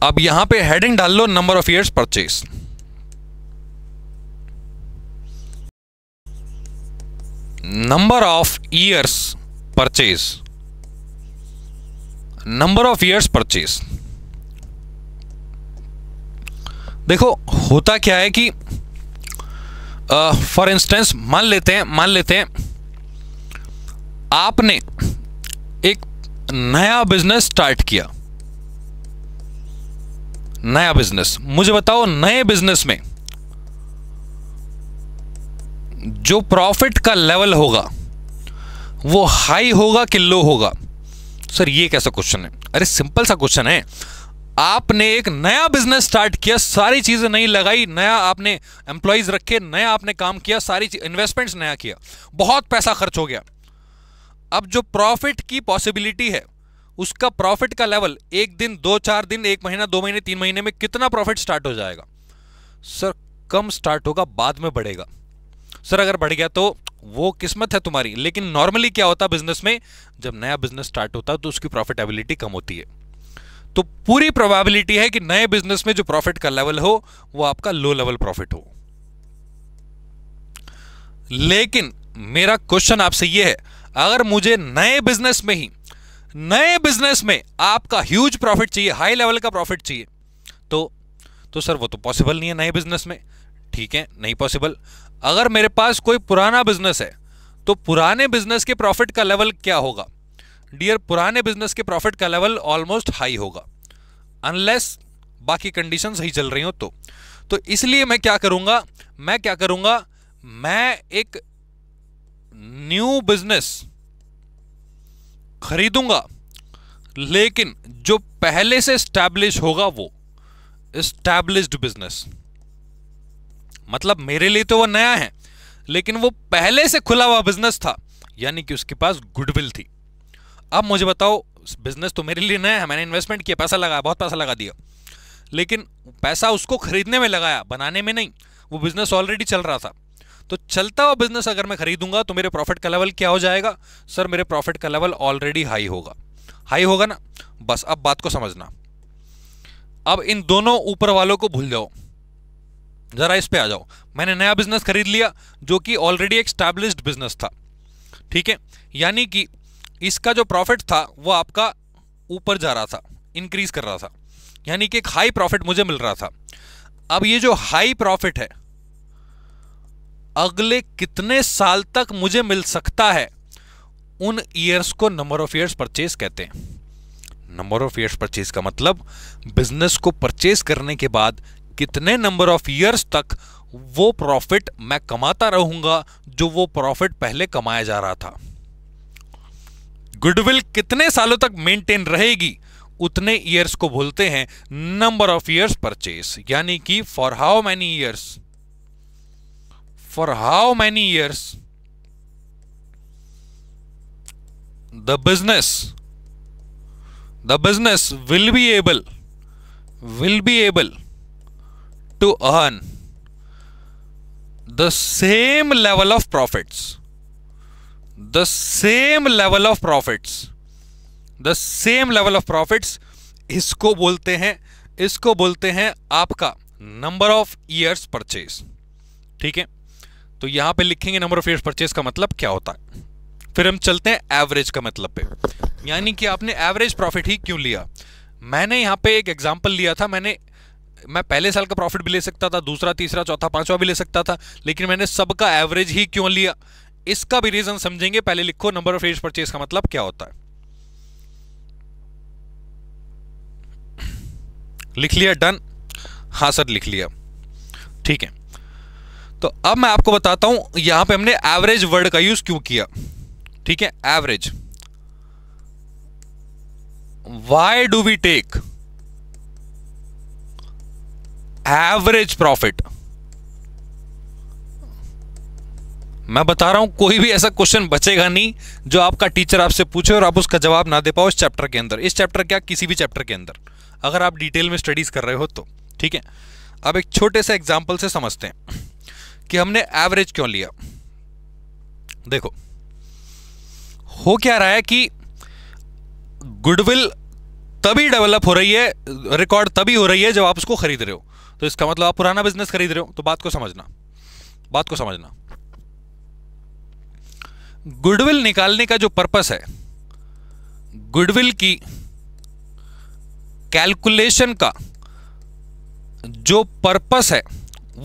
अब यहां पे हेडिंग डाल लो number of years purchase number of years purchase number of years purchase देखो होता क्या है कि फॉर इंस्टेंस मान लेते हैं मान लेते हैं आपने नया बिजनेस स्टार्ट किया नया बिजनेस मुझे बताओ नए बिजनेस में जो प्रॉफिट का लेवल होगा वो हाई होगा कि लो होगा सर ये कैसा क्वेश्चन है अरे सिंपल सा क्वेश्चन है आपने एक नया बिजनेस स्टार्ट किया सारी चीजें नई लगाई नया आपने एम्प्लॉयज रखे नया आपने काम किया सारी इन्वेस्टमेंट्स नया किया बहुत पैसा खर्च हो गया अब जो प्रॉफिट की पॉसिबिलिटी है उसका प्रॉफिट का लेवल एक दिन दो चार दिन एक महीना दो महीने तीन महीने में कितना प्रॉफिट स्टार्ट हो जाएगा सर कम स्टार्ट होगा बाद में बढ़ेगा सर अगर बढ़ गया तो वो किस्मत है तुम्हारी लेकिन नॉर्मली क्या होता बिजनेस में जब नया बिजनेस स्टार्ट होता है तो उसकी प्रॉफिटेबिलिटी कम होती है तो पूरी प्रोबेबिलिटी है कि नए बिजनेस में जो प्रॉफिट का लेवल हो वो आपका लो लेवल प्रॉफिट हो लेकिन मेरा क्वेश्चन आपसे यह है अगर मुझे नए बिजनेस में ही नए बिजनेस में आपका ह्यूज प्रॉफिट चाहिए हाई लेवल का प्रॉफिट चाहिए तो तो सर वो तो पॉसिबल नहीं है नए बिजनेस में ठीक है नहीं पॉसिबल अगर मेरे पास कोई पुराना बिजनेस है तो पुराने बिजनेस के प्रॉफिट का लेवल क्या होगा डियर पुराने बिजनेस के प्रॉफिट का लेवल ऑलमोस्ट हाई होगा अनलेस बाकी कंडीशन सही चल रही हो तो तो इसलिए मैं क्या करूंगा मैं क्या करूंगा मैं एक न्यू बिजनेस खरीदूंगा लेकिन जो पहले से स्टैब्लिश होगा वो स्टैब्लिश बिजनेस मतलब मेरे लिए तो वो नया है लेकिन वो पहले से खुला हुआ बिजनेस था यानी कि उसके पास गुडविल थी अब मुझे बताओ बिजनेस तो मेरे लिए नया है मैंने इन्वेस्टमेंट किया पैसा लगाया बहुत पैसा लगा दिया लेकिन पैसा उसको खरीदने में लगाया बनाने में नहीं वो बिजनेस ऑलरेडी चल रहा था तो चलता हुआ बिजनेस अगर मैं खरीदूंगा तो मेरे प्रॉफिट का लेवल क्या हो जाएगा सर मेरे प्रॉफिट का लेवल ऑलरेडी हाई होगा हाई होगा ना बस अब बात को समझना अब इन दोनों ऊपर वालों को भूल जाओ जरा इस पे आ जाओ मैंने नया बिजनेस खरीद लिया जो कि ऑलरेडी एक स्टैब्लिश्ड बिजनेस था ठीक है यानी कि इसका जो प्रॉफिट था वो आपका ऊपर जा रहा था इंक्रीज कर रहा था यानी कि एक हाई प्रॉफिट मुझे मिल रहा था अब ये जो हाई प्रॉफिट है अगले कितने साल तक मुझे मिल सकता है उन ईयर्स को नंबर ऑफ ईयर्स परचेज कहते हैं नंबर ऑफ ईयर्स परचेज का मतलब बिजनेस को परचेज करने के बाद कितने नंबर ऑफ ईयर्स तक वो प्रॉफिट मैं कमाता रहूंगा जो वो प्रॉफिट पहले कमाया जा रहा था गुडविल कितने सालों तक मेंटेन रहेगी उतने ईयर्स को बोलते हैं नंबर ऑफ ईयर्स परचेज यानी कि for how many years for how many years the business the business will be able will be able to earn the same level of profits the same level of profits the same level of profits इसको बोलते हैं इसको बोलते हैं आपका number of years purchase ठीक है तो यहां पे लिखेंगे नंबर ऑफ एयर परचेज का मतलब क्या होता है फिर हम चलते हैं एवरेज का मतलब पे यानी कि आपने एवरेज प्रॉफिट ही क्यों लिया मैंने यहां पे एक एग्जाम्पल लिया था मैंने मैं पहले साल का प्रॉफिट भी ले सकता था दूसरा तीसरा चौथा पांचवा भी ले सकता था लेकिन मैंने सबका एवरेज ही क्यों लिया इसका भी रीजन समझेंगे पहले लिखो नंबर ऑफ एज परचेज का मतलब क्या होता है लिख लिया डन हाँ सर लिख लिया ठीक है तो अब मैं आपको बताता हूं यहां पे हमने एवरेज वर्ड का यूज क्यों किया ठीक है average why do we take average profit मैं बता रहा हूं कोई भी ऐसा क्वेश्चन बचेगा नहीं जो आपका टीचर आपसे पूछे और आप उसका जवाब ना दे पाओ इस चैप्टर के अंदर इस चैप्टर क्या किसी भी चैप्टर के अंदर अगर आप डिटेल में स्टडीज कर रहे हो तो ठीक है अब एक छोटे से एग्जाम्पल से समझते हैं कि हमने एवरेज क्यों लिया देखो हो क्या रहा है कि गुडविल तभी डेवलप हो रही है रिकॉर्ड तभी हो रही है जब आप उसको खरीद रहे हो तो इसका मतलब आप पुराना बिजनेस खरीद रहे हो तो बात को समझना बात को समझना गुडविल निकालने का जो पर्पस है गुडविल की कैलकुलेशन का जो पर्पस है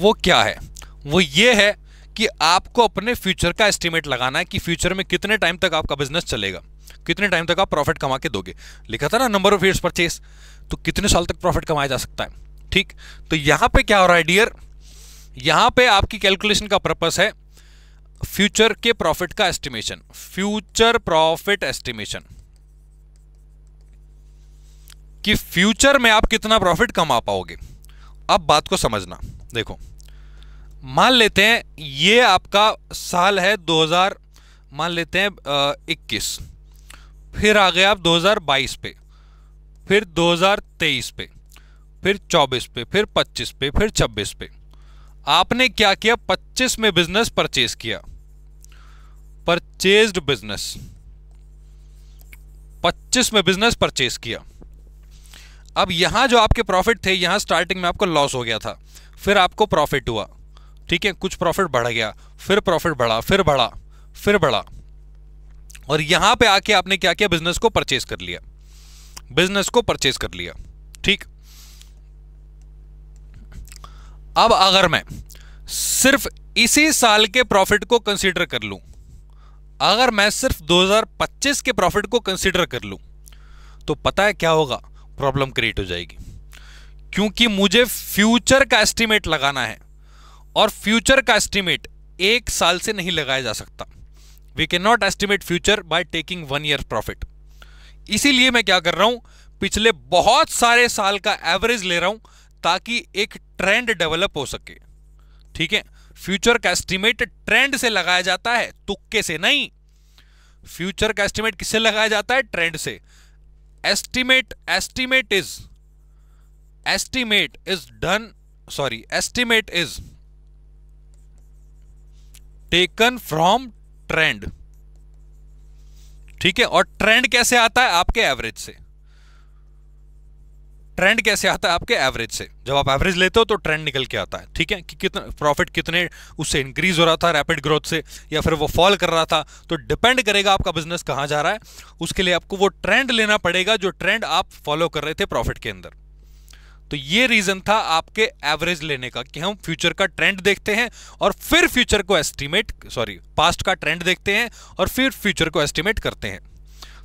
वो क्या है वो ये है कि आपको अपने फ्यूचर का एस्टिमेट लगाना है कि फ्यूचर में कितने टाइम तक आपका बिजनेस चलेगा कितने टाइम तक आप प्रॉफिट कमा के दोगे लिखा था ना नंबर ऑफ ईयर्स परचेज तो कितने साल तक प्रॉफिट कमाया जा सकता है ठीक तो यहाँ पे क्या हो रहा है डियर यहाँ पे आपकी कैलकुलेशन का पर्पस है फ्यूचर के प्रॉफिट का एस्टिमेशन फ्यूचर प्रॉफिट एस्टिमेशन कि फ्यूचर में आप कितना प्रॉफिट कमा पाओगे अब बात को समझना देखो मान लेते हैं ये आपका साल है 2000 मान लेते हैं आ, 21 फिर आ गए आप 2022 पे फिर 2023 पे फिर 24 पे फिर 25 पे फिर 26 पे आपने क्या किया 25 में बिजनेस परचेज किया परचेज्ड बिजनेस 25 में बिजनेस परचेज किया अब यहां जो आपके प्रॉफिट थे यहां स्टार्टिंग में आपको लॉस हो गया था फिर आपको प्रॉफिट हुआ ठीक है कुछ प्रॉफिट बढ़ गया फिर प्रॉफिट बढ़ा फिर बढ़ा फिर बढ़ा और यहां पे आके आपने क्या किया बिजनेस को परचेज कर लिया बिजनेस को परचेज कर लिया ठीक अब अगर मैं सिर्फ इसी साल के प्रॉफिट को कंसीडर कर लूं अगर मैं सिर्फ 2025 के प्रॉफिट को कंसीडर कर लूं तो पता है क्या होगा प्रॉब्लम क्रिएट हो जाएगी क्योंकि मुझे फ्यूचर का एस्टीमेट लगाना है और फ्यूचर का एस्टिमेट एक साल से नहीं लगाया जा सकता we can not estimate future by taking one year profit इसीलिए मैं क्या कर रहा हूं पिछले बहुत सारे साल का एवरेज ले रहा हूं ताकि एक ट्रेंड डेवलप हो सके ठीक है फ्यूचर का एस्टिमेट ट्रेंड से लगाया जाता है तुक्के से नहीं फ्यूचर का एस्टिमेट किससे लगाया जाता है ट्रेंड से estimate estimate is estimate is done sorry estimate is taken from trend ठीक है और ट्रेंड कैसे आता है आपके एवरेज से ट्रेंड कैसे आता है आपके एवरेज से जब आप एवरेज लेते हो तो ट्रेंड निकल के आता है ठीक है कि कितना प्रॉफिट कितने उससे इंक्रीज हो रहा था रैपिड ग्रोथ से या फिर वो फॉल कर रहा था तो डिपेंड करेगा आपका बिजनेस कहाँ जा रहा है उसके लिए आपको वो ट्रेंड लेना पड़ेगा जो ट्रेंड आप फॉलो कर रहे थे प्रॉफिट के अंदर तो ये रीजन था आपके एवरेज लेने का कि हम फ्यूचर का ट्रेंड देखते हैं और फिर फ्यूचर को एस्टिमेट सॉरी पास्ट का ट्रेंड देखते हैं और फिर फ्यूचर को एस्टिमेट करते हैं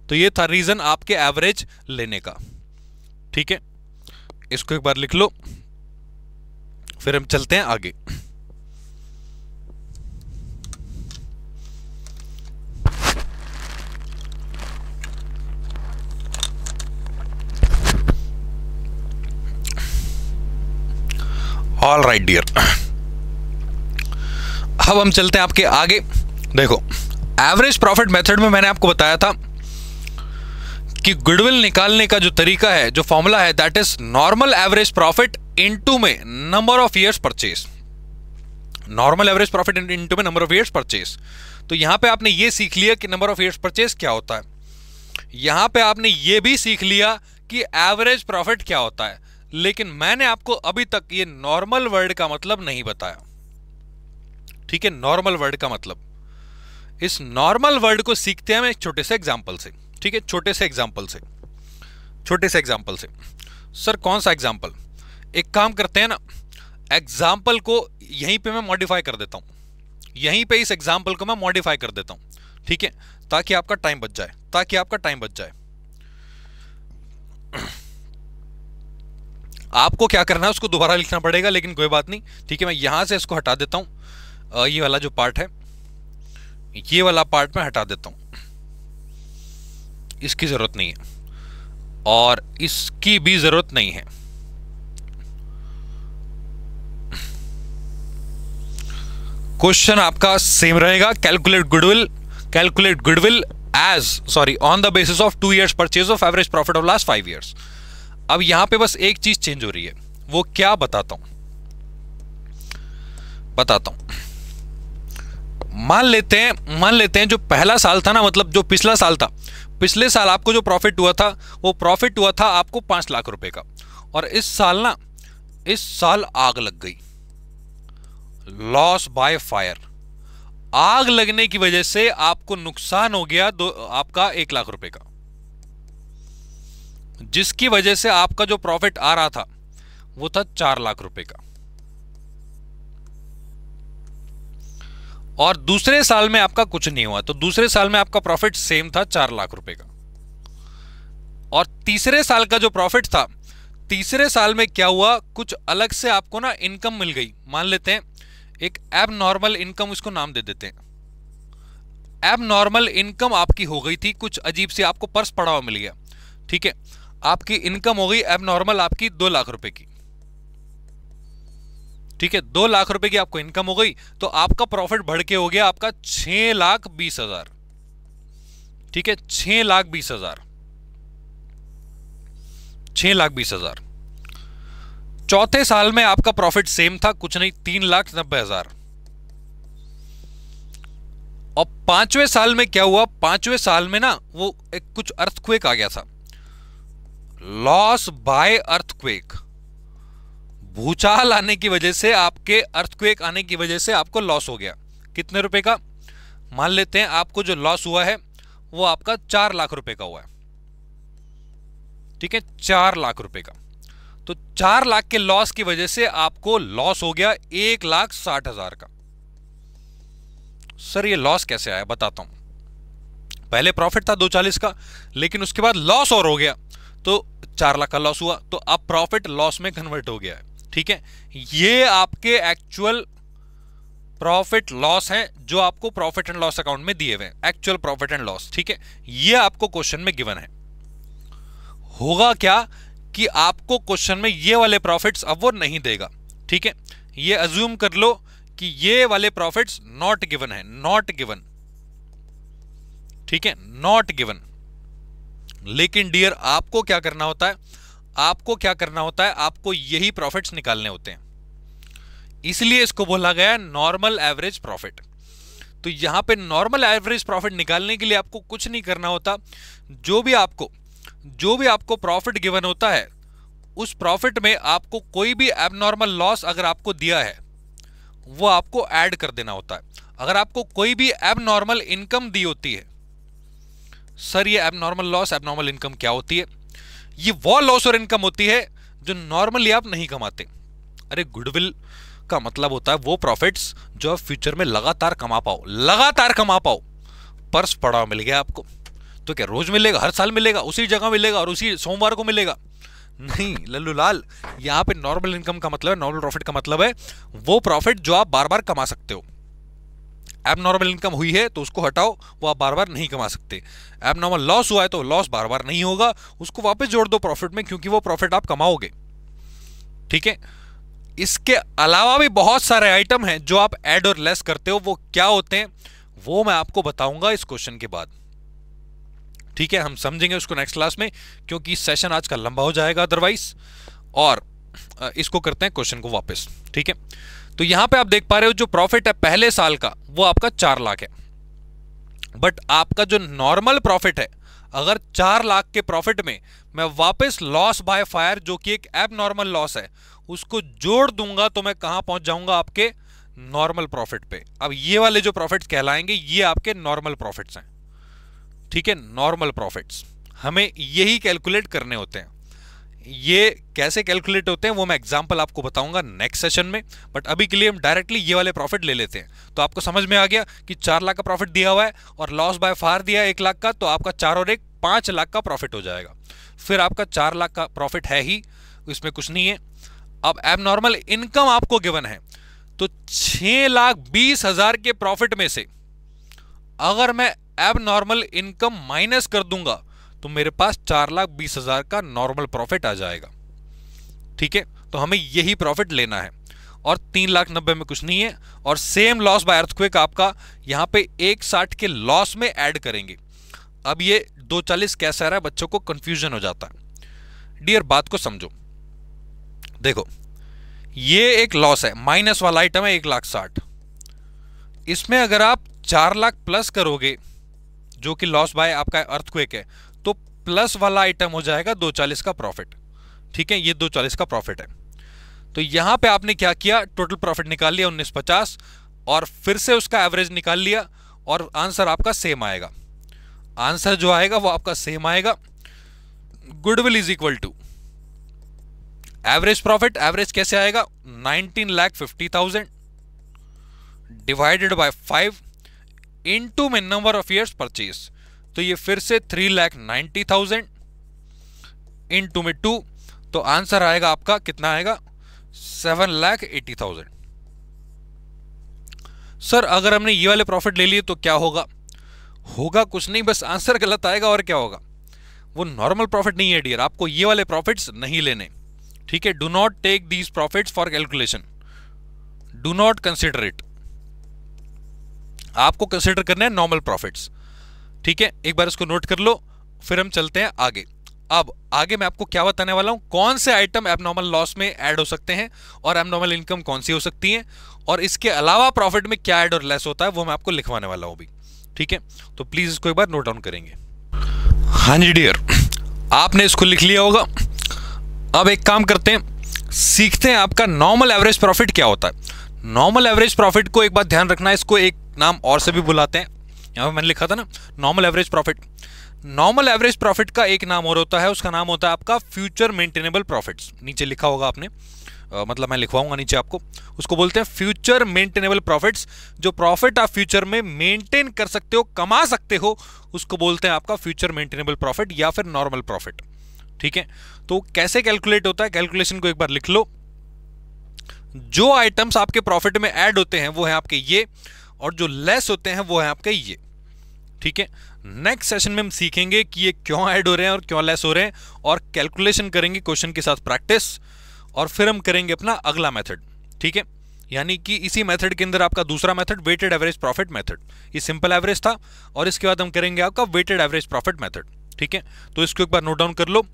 तो ये था रीजन आपके एवरेज लेने का ठीक है इसको एक बार लिख लो फिर हम चलते हैं आगे ऑल राइट डियर अब हम चलते हैं आपके आगे देखो एवरेज प्रॉफिट मेथड में मैंने आपको बताया था कि गुडविल निकालने का जो तरीका है जो फॉर्मूला है that is normal average profit into में number of years purchase normal average profit into में नंबर ऑफ इयर्स परचेज तो यहां पे आपने ये सीख लिया कि नंबर ऑफ इयर्स परचेज क्या होता है यहां पे आपने ये भी सीख लिया कि एवरेज प्रॉफिट क्या होता है लेकिन मैंने आपको अभी तक ये नॉर्मल वर्ड का मतलब नहीं बताया ठीक है नॉर्मल वर्ड का मतलब इस नॉर्मल वर्ड को सीखते हैं हम एक छोटे से एग्जाम्पल से ठीक है छोटे से एग्जाम्पल से छोटे से एग्जाम्पल से सर कौन सा एग्जाम्पल एक काम करते हैं ना एग्जाम्पल को यहीं पे मैं मॉडिफाई कर देता हूँ यहीं पे इस एग्जाम्पल को मैं मॉडिफाई कर देता हूँ ठीक है ताकि आपका टाइम बच जाए ताकि आपका टाइम बच जाए आपको क्या करना है उसको दोबारा लिखना पड़ेगा लेकिन कोई बात नहीं ठीक है मैं यहाँ से इसको हटा देता हूँ ये वाला जो पार्ट है ये वाला पार्ट मैं हटा देता हूँ इसकी ज़रूरत नहीं है और इसकी भी ज़रूरत नहीं है क्वेश्चन आपका सेम रहेगा calculate goodwill calculate goodwill as sorry on the basis of two years purchase of average profit of last five years अब यहां पे बस एक चीज चेंज हो रही है वो क्या बताता हूं बताता हूं मान लेते हैं मान लेते हैं जो पहला साल था ना मतलब जो पिछला साल था पिछले साल आपको जो प्रॉफिट हुआ था वो प्रॉफिट हुआ था आपको पांच लाख रुपए का और इस साल ना इस साल आग लग गई लॉस बाय फायर आग लगने की वजह से आपको नुकसान हो गया दो आपका एक लाख रुपए का जिसकी वजह से आपका जो प्रॉफिट आ रहा था वो था चार लाख रुपए का और दूसरे साल में आपका कुछ नहीं हुआ तो दूसरे साल में आपका प्रॉफिट सेम था चार लाख रुपए का और तीसरे साल का जो प्रॉफिट था तीसरे साल में क्या हुआ कुछ अलग से आपको ना इनकम मिल गई मान लेते हैं एक एब नॉर्मल इनकम उसको नाम दे देते हैं एब नॉर्मल इनकम आपकी हो गई थी कुछ अजीब से आपको पर्स पड़ाव मिल गया ठीक है आपकी इनकम होगी एब नॉर्मल आपकी दो लाख रुपए की ठीक है दो लाख रुपए की आपको इनकम हो गई तो आपका प्रॉफिट बढ़ के हो गया आपका छह लाख बीस हजार ठीक है छह लाख बीस हजार छह लाख बीस हजार चौथे साल में आपका प्रॉफिट सेम था कुछ नहीं तीन लाख नब्बे हजार और पांचवें साल में क्या हुआ पांचवें साल में ना वो एक कुछ अर्थक्वेक आ गया था लॉस बाय अर्थक्वेक भूचाल आने की वजह से आपके अर्थक्वेक आने की वजह से आपको लॉस हो गया कितने रुपए का मान लेते हैं आपको जो लॉस हुआ है वो आपका चार लाख रुपए का हुआ है ठीक है चार लाख रुपए का तो चार लाख के लॉस की वजह से आपको लॉस हो गया एक लाख साठ हजार का सर ये लॉस कैसे आया बताता हूं पहले प्रॉफिट था दो चालीस का लेकिन उसके बाद लॉस और हो गया तो चार लाख का लॉस हुआ तो अब प्रॉफिट लॉस में कन्वर्ट हो गया है ठीक है ये आपके एक्चुअल प्रॉफिट लॉस है जो आपको प्रॉफिट एंड लॉस अकाउंट में दिए हुए हैं एक्चुअल प्रॉफिट एंड लॉस ठीक है ये आपको क्वेश्चन में गिवन है होगा क्या कि आपको क्वेश्चन में ये वाले प्रॉफिट्स अब वो नहीं देगा ठीक है ये अज्यूम कर लो कि ये वाले प्रॉफिट्स नॉट गिवन है नॉट गिवन ठीक है नॉट गिवन लेकिन डियर आपको क्या करना होता है आपको क्या करना होता है आपको यही प्रॉफिट्स निकालने होते हैं इसलिए इसको बोला गया नॉर्मल एवरेज प्रॉफिट तो यहां पे नॉर्मल एवरेज प्रॉफिट निकालने के लिए आपको कुछ नहीं करना होता जो भी आपको जो भी आपको प्रॉफिट गिवन होता है उस प्रॉफिट में आपको कोई भी एबनॉर्मल लॉस अगर आपको दिया है वो आपको ऐड कर देना होता है अगर आपको कोई भी एबनॉर्मल इनकम दी होती है सर ये एबनॉर्मल लॉस एबनॉर्मल इनकम क्या होती है ये वो लॉस और इनकम होती है जो नॉर्मली आप नहीं कमाते अरे गुडविल का मतलब होता है वो प्रॉफिट्स जो आप फ्यूचर में लगातार कमा पाओ लगातार कमा पाओ पर्स पड़ाव मिल गया आपको तो क्या रोज मिलेगा हर साल मिलेगा उसी जगह मिलेगा और उसी सोमवार को मिलेगा नहीं लल्लू लाल यहाँ पे नॉर्मल इनकम का मतलब है नॉर्मल प्रॉफिट का मतलब है वो प्रॉफिट जो आप बार बार कमा सकते हो एबनॉर्मल इनकम हुई है तो उसको हटाओ वो आप बार बार नहीं कमा सकते एबनॉर्मल लॉस हुआ है तो लॉस बार बार नहीं होगा उसको वापस जोड़ दो प्रॉफिट में क्योंकि वो प्रॉफिट आप कमाओगे ठीक है इसके अलावा भी बहुत सारे आइटम हैं जो आप ऐड और लेस करते हो वो क्या होते हैं वो मैं आपको बताऊंगा इस क्वेश्चन के बाद ठीक है हम समझेंगे उसको नेक्स्ट क्लास में क्योंकि सेशन आज का लंबा हो जाएगा अदरवाइज और इसको करते हैं क्वेश्चन को वापस ठीक है तो यहां पे आप देख पा रहे हो जो प्रॉफिट है पहले साल का वो आपका चार लाख है बट आपका जो नॉर्मल प्रॉफिट है अगर चार लाख के प्रॉफिट में मैं वापस लॉस बाय फायर जो कि एक एब नॉर्मल लॉस है उसको जोड़ दूंगा तो मैं कहां पहुंच जाऊंगा आपके नॉर्मल प्रॉफिट पे अब ये वाले जो प्रॉफिट्स कहलाएंगे ये आपके नॉर्मल प्रॉफिट्स हैं ठीक है नॉर्मल प्रॉफिट्स हमें यही कैलकुलेट करने होते हैं ये कैसे कैलकुलेट होते हैं वो मैं एग्जाम्पल आपको बताऊंगा नेक्स्ट सेशन में बट अभी के लिए हम डायरेक्टली ये वाले प्रॉफिट ले लेते हैं तो आपको समझ में आ गया कि चार लाख का प्रॉफिट दिया हुआ है और लॉस बाय फार दिया है एक लाख का तो आपका चार और एक पाँच लाख का प्रॉफिट हो जाएगा फिर आपका चार लाख का प्रॉफिट है ही इसमें कुछ नहीं है अब एबनॉर्मल इनकम आपको गिवन है तो छः लाख बीस हज़ार के प्रॉफिट में से अगर मैं एबनॉर्मल इनकम माइनस कर दूंगा तो मेरे पास चार लाख बीस हजार का नॉर्मल प्रॉफिट आ जाएगा ठीक है तो हमें यही प्रॉफिट लेना है और तीन लाख नब्बे में कुछ नहीं है और सेम लॉस बाय अर्थक्वेक आपका यहाँ पे एक साठ के लॉस में ऐड करेंगे अब ये दो चालीस कैसे आ रहा है बच्चों को कंफ्यूजन हो जाता है डियर बात को समझो देखो ये एक लॉस है माइनस वाला आइटम है एक लाख साठ इसमें अगर आप चार लाख प्लस करोगे जो कि लॉस बाय आपका अर्थक्वेक है प्लस वाला आइटम हो जाएगा दो चालीस का प्रॉफिट ठीक है ये दो चालीस का प्रॉफिट है तो यहां पे आपने क्या किया टोटल प्रॉफिट निकाल लिया उन्नीस पचास और फिर से उसका एवरेज निकाल लिया और आंसर आपका सेम आएगा आंसर जो आएगा वो आपका सेम आएगा goodwill is equal to average profit average कैसे आएगा nineteen lakh fifty thousand divided by five into में नंबर ऑफ ईयर्स परचेज तो ये फिर से three lakh ninety thousand into में टू तो आंसर आएगा आपका कितना आएगा seven lakh eighty thousand sir अगर हमने ये वाले प्रॉफिट ले लिए तो क्या होगा होगा कुछ नहीं बस आंसर गलत आएगा और क्या होगा वो नॉर्मल प्रॉफिट नहीं है डियर आपको ये वाले प्रॉफिट्स नहीं लेने ठीक है do not take these profits for calculation do not consider it आपको कंसिडर करना है नॉर्मल प्रॉफिट्स ठीक है एक बार उसको नोट कर लो फिर हम चलते हैं आगे अब आगे मैं आपको क्या बताने वाला हूँ कौन से आइटम एबनॉर्मल लॉस में ऐड हो सकते हैं और एबनॉर्मल इनकम कौन सी हो सकती है और इसके अलावा प्रॉफिट में क्या ऐड और लेस होता है वो मैं आपको लिखवाने वाला हूँ अभी ठीक है तो प्लीज़ इसको एक बार नोट डाउन करेंगे हाँ जी डियर आपने इसको लिख लिया होगा अब एक काम करते हैं सीखते हैं आपका नॉर्मल एवरेज प्रॉफिट क्या होता है नॉर्मल एवरेज प्रॉफिट को एक बार ध्यान रखना है इसको एक नाम और से भी बुलाते हैं यहाँ पर मैंने लिखा था ना normal average profit normal average profit का एक नाम और होता है उसका नाम होता है आपका फ्यूचर मेंटेनेबल प्रॉफिट्स नीचे लिखा होगा आपने आ, मतलब मैं लिखवाऊंगा नीचे आपको उसको बोलते हैं फ्यूचर मेंटेनेबल प्रॉफिट्स जो प्रॉफिट आप फ्यूचर में मेंटेन कर सकते हो कमा सकते हो उसको बोलते हैं आपका फ्यूचर मेंटेनेबल प्रॉफिट या फिर नॉर्मल प्रॉफिट ठीक है तो कैसे कैलकुलेट होता है कैलकुलेशन को एक बार लिख लो जो आइटम्स आपके प्रॉफिट में ऐड होते हैं वो है आपके ये और जो लेस होते हैं वो है आपके ये ठीक है नेक्स्ट सेशन में हम सीखेंगे कि ये क्यों ऐड हो रहे हैं और क्यों लेस हो रहे हैं और कैलकुलेशन करेंगे क्वेश्चन के साथ प्रैक्टिस और फिर हम करेंगे अपना अगला मेथड ठीक है यानी कि इसी मेथड के अंदर आपका दूसरा method weighted average profit method ये सिंपल एवरेज था और इसके बाद हम करेंगे आपका वेटेड एवरेज प्रॉफिट मेथड ठीक है तो इसको एक बार नोट डाउन कर लो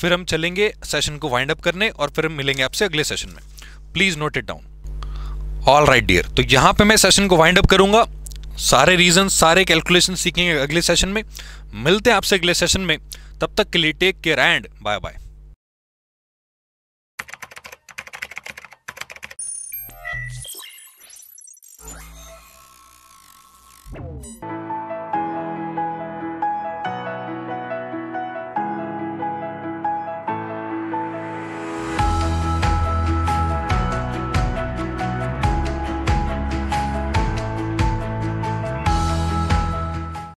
फिर हम चलेंगे सेशन को वाइंड अप करने और फिर हम मिलेंगे आपसे अगले सेशन में please note it down all right dear तो यहाँ पे मैं सेशन को वाइंड अप करूंगा सारे रीजन सारे कैलकुलेशन सीखेंगे अगले सेशन में मिलते हैं आपसे अगले सेशन में तब तक के लिए take care and bye bye